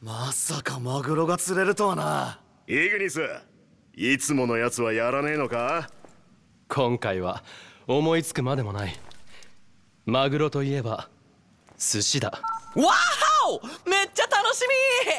まさかマグロが釣れるとはなイグニスいつものやつはやらねえのか今回は思いつくまでもないマグロといえば寿司だわおめっちゃ楽しみ